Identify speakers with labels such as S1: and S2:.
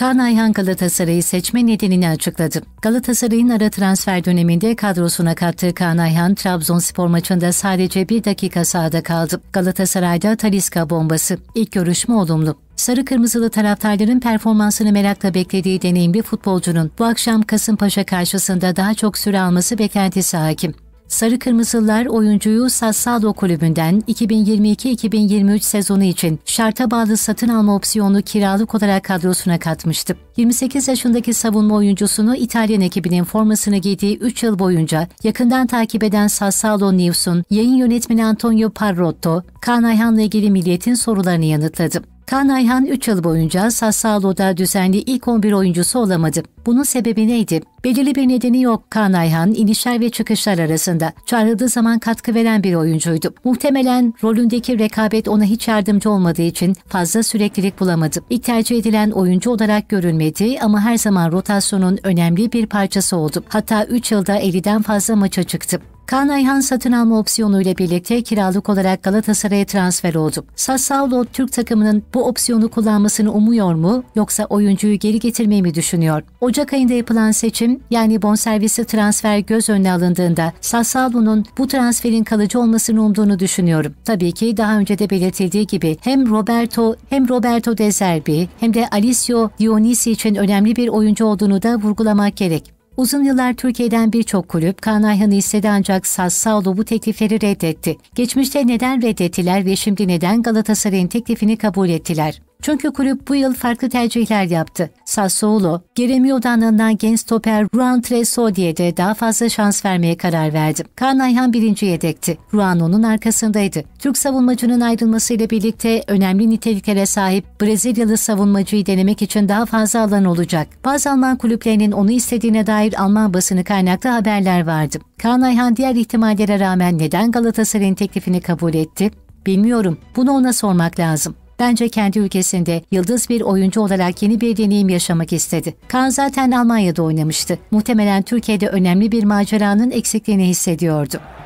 S1: Kaan Ayhan Galatasaray'ı seçme nedenini açıkladı. Galatasaray'ın ara transfer döneminde kadrosuna kattığı Kaan Ayhan, Trabzonspor maçında sadece bir dakika sahada kaldı. Galatasaray'da Taliska bombası. İlk görüşme olumlu. Sarı Kırmızılı taraftarların performansını merakla beklediği deneyimli futbolcunun bu akşam Kasımpaşa karşısında daha çok süre alması beklentisi hakim. Sarı Kırmızılar oyuncuyu Sassado kulübünden 2022-2023 sezonu için şarta bağlı satın alma opsiyonu kiralık olarak kadrosuna katmıştı. 28 yaşındaki savunma oyuncusunu İtalyan ekibinin formasını giydiği 3 yıl boyunca yakından takip eden Sassalo News'un yayın yönetmeni Antonio Parrotto, Kaan Ayhan'la ilgili milliyetin sorularını yanıtladı. Kaan Ayhan 3 yıl boyunca Sassalo'da düzenli ilk 11 oyuncusu olamadı. Bunun sebebi neydi? Belirli bir nedeni yok. Kaan Ayhan inişler ve çıkışlar arasında çağrıldığı zaman katkı veren bir oyuncuydu. Muhtemelen rolündeki rekabet ona hiç yardımcı olmadığı için fazla süreklilik bulamadı. İlk tercih edilen oyuncu olarak görülmedi ama her zaman rotasyonun önemli bir parçası oldu. Hatta 3 yılda 50'den fazla maça çıktı. Kaan Ayhan satın alma opsiyonuyla birlikte kiralık olarak Galatasaray'a transfer oldu. Sassuolo Türk takımının bu opsiyonu kullanmasını umuyor mu yoksa oyuncuyu geri getirmeyi mi düşünüyor? Ocak ayında yapılan seçim yani bonservisi transfer göz önüne alındığında Sassuolo'nun bu transferin kalıcı olmasını umduğunu düşünüyorum. Tabii ki daha önce de belirtildiği gibi hem Roberto hem Roberto De Zerbi hem de Alessio Dionisi için önemli bir oyuncu olduğunu da vurgulamak gerek. Uzun yıllar Türkiye'den birçok kulüp Kaan Ayhan'ı istedi ancak Sassaoğlu bu teklifleri reddetti. Geçmişte neden reddettiler ve şimdi neden Galatasaray'ın teklifini kabul ettiler? Çünkü kulüp bu yıl farklı tercihler yaptı. Sassuolo, Geremio'dan alınan genç stoper Juan Tresodie'ye de daha fazla şans vermeye karar verdi. Kaan Ayhan birinci yedekti. Juan onun arkasındaydı. Türk savunmacının ayrılmasıyla birlikte önemli niteliklere sahip Brezilyalı savunmacıyı denemek için daha fazla alan olacak. Bazı Alman kulüplerinin onu istediğine dair Alman basını kaynaklı haberler vardı. Kaan Ayhan diğer ihtimallere rağmen neden Galatasaray'ın teklifini kabul etti? Bilmiyorum. Bunu ona sormak lazım. Bence kendi ülkesinde yıldız bir oyuncu olarak yeni bir deneyim yaşamak istedi. Kaan zaten Almanya'da oynamıştı. Muhtemelen Türkiye'de önemli bir maceranın eksikliğini hissediyordu.